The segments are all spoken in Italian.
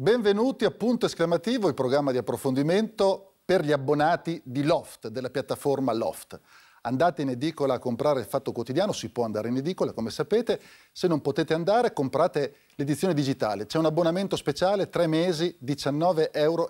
Benvenuti a Punto Esclamativo, il programma di approfondimento per gli abbonati di Loft, della piattaforma Loft. Andate in edicola a comprare il Fatto Quotidiano, si può andare in edicola come sapete, se non potete andare comprate l'edizione digitale, c'è un abbonamento speciale, 3 mesi, 19,99 euro,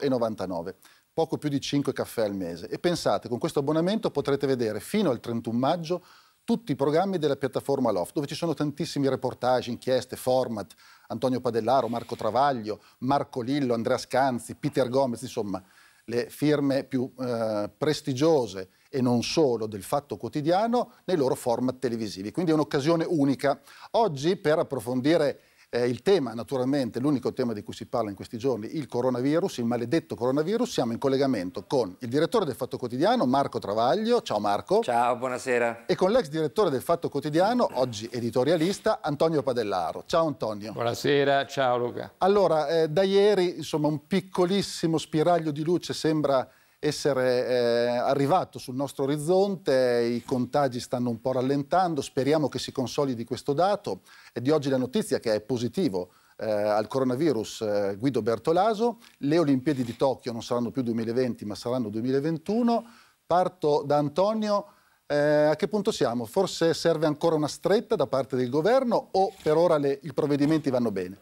poco più di 5 caffè al mese. E pensate, con questo abbonamento potrete vedere fino al 31 maggio tutti i programmi della piattaforma Loft, dove ci sono tantissimi reportage, inchieste, format, Antonio Padellaro, Marco Travaglio, Marco Lillo, Andrea Scanzi, Peter Gomez, insomma, le firme più eh, prestigiose e non solo del Fatto Quotidiano nei loro format televisivi. Quindi è un'occasione unica. Oggi per approfondire eh, il tema, naturalmente, l'unico tema di cui si parla in questi giorni, il coronavirus, il maledetto coronavirus. Siamo in collegamento con il direttore del Fatto Quotidiano, Marco Travaglio. Ciao Marco. Ciao, buonasera. E con l'ex direttore del Fatto Quotidiano, oggi editorialista, Antonio Padellaro. Ciao Antonio. Buonasera, ciao Luca. Allora, eh, da ieri, insomma, un piccolissimo spiraglio di luce sembra essere eh, arrivato sul nostro orizzonte, i contagi stanno un po' rallentando, speriamo che si consolidi questo dato. È di oggi la notizia che è positivo eh, al coronavirus eh, Guido Bertolaso, le Olimpiadi di Tokyo non saranno più 2020 ma saranno 2021. Parto da Antonio. Eh, a che punto siamo? Forse serve ancora una stretta da parte del governo o per ora le, i provvedimenti vanno bene?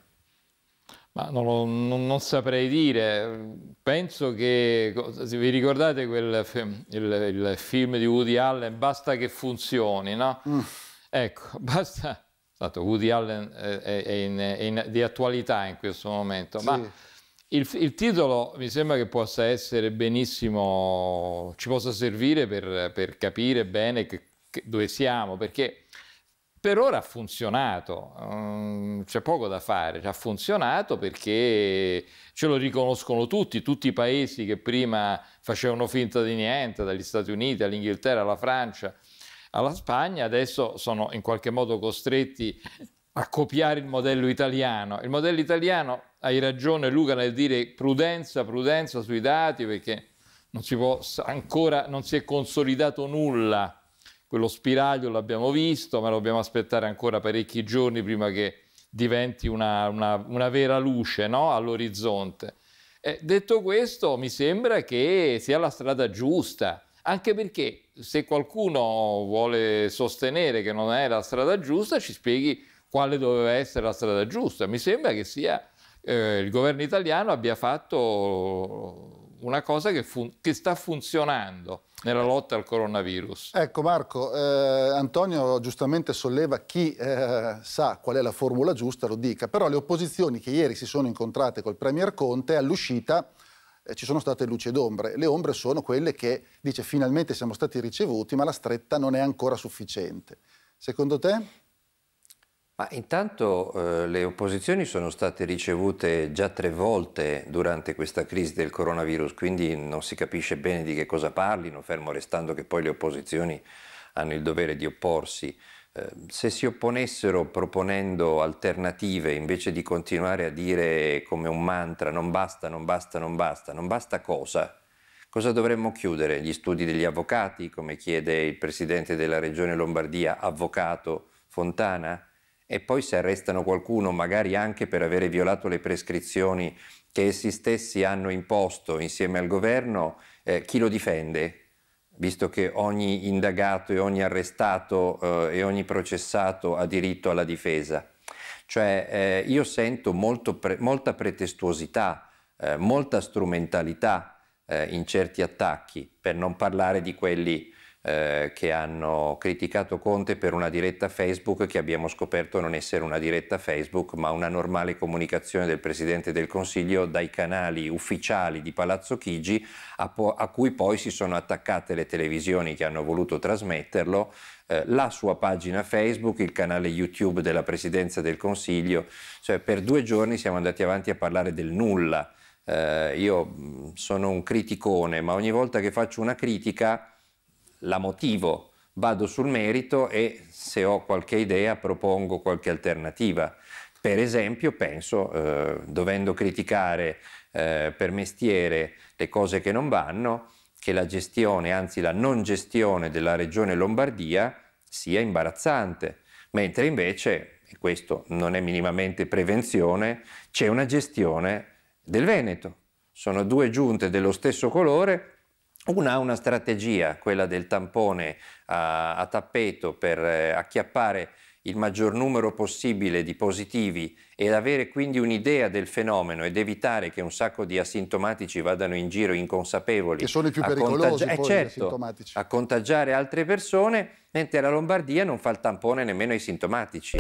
Ma non, non, non, saprei dire, penso che, se vi ricordate quel il, il film di Woody Allen, Basta che funzioni, no? Mm. Ecco, basta, tanto esatto, Woody Allen eh, è, è, in, è in, di attualità in questo momento, sì. ma il, il, titolo mi sembra che possa essere benissimo, ci possa servire per, per capire bene che, che, dove siamo, perché per ora ha funzionato, mm, c'è poco da fare, ha funzionato perché ce lo riconoscono tutti, tutti i paesi che prima facevano finta di niente, dagli Stati Uniti all'Inghilterra alla Francia alla Spagna, adesso sono in qualche modo costretti a copiare il modello italiano. Il modello italiano, hai ragione Luca nel dire prudenza, prudenza sui dati perché non si può, ancora non si è consolidato nulla quello spiraglio l'abbiamo visto, ma dobbiamo aspettare ancora parecchi giorni prima che diventi una, una, una vera luce no? all'orizzonte. Eh, detto questo, mi sembra che sia la strada giusta, anche perché se qualcuno vuole sostenere che non è la strada giusta, ci spieghi quale doveva essere la strada giusta. Mi sembra che sia eh, il governo italiano abbia fatto una cosa che, che sta funzionando nella lotta al coronavirus. Ecco Marco, eh, Antonio giustamente solleva chi eh, sa qual è la formula giusta, lo dica, però le opposizioni che ieri si sono incontrate col Premier Conte all'uscita eh, ci sono state luci ed ombre. Le ombre sono quelle che dice finalmente siamo stati ricevuti ma la stretta non è ancora sufficiente. Secondo te? Ma intanto eh, le opposizioni sono state ricevute già tre volte durante questa crisi del coronavirus, quindi non si capisce bene di che cosa parlino, fermo restando che poi le opposizioni hanno il dovere di opporsi. Eh, se si opponessero proponendo alternative invece di continuare a dire come un mantra non basta, non basta, non basta, non basta cosa? Cosa dovremmo chiudere? Gli studi degli avvocati, come chiede il presidente della regione Lombardia, avvocato Fontana? e poi se arrestano qualcuno magari anche per avere violato le prescrizioni che essi stessi hanno imposto insieme al governo, eh, chi lo difende? Visto che ogni indagato e ogni arrestato eh, e ogni processato ha diritto alla difesa. Cioè eh, io sento pre molta pretestuosità, eh, molta strumentalità eh, in certi attacchi, per non parlare di quelli eh, che hanno criticato Conte per una diretta Facebook che abbiamo scoperto non essere una diretta Facebook ma una normale comunicazione del Presidente del Consiglio dai canali ufficiali di Palazzo Chigi a, a cui poi si sono attaccate le televisioni che hanno voluto trasmetterlo eh, la sua pagina Facebook, il canale YouTube della Presidenza del Consiglio, cioè per due giorni siamo andati avanti a parlare del nulla. Eh, io sono un criticone, ma ogni volta che faccio una critica la motivo, vado sul merito e se ho qualche idea propongo qualche alternativa. Per esempio penso, eh, dovendo criticare eh, per mestiere le cose che non vanno, che la gestione, anzi la non gestione della regione Lombardia sia imbarazzante, mentre invece, e questo non è minimamente prevenzione, c'è una gestione del Veneto. Sono due giunte dello stesso colore, una, ha una strategia, quella del tampone a, a tappeto per eh, acchiappare il maggior numero possibile di positivi ed avere quindi un'idea del fenomeno ed evitare che un sacco di asintomatici vadano in giro inconsapevoli. Che sono i più pericolosi contagi- eh, poi, eh, certo, A contagiare altre persone, mentre la Lombardia non fa il tampone nemmeno ai sintomatici.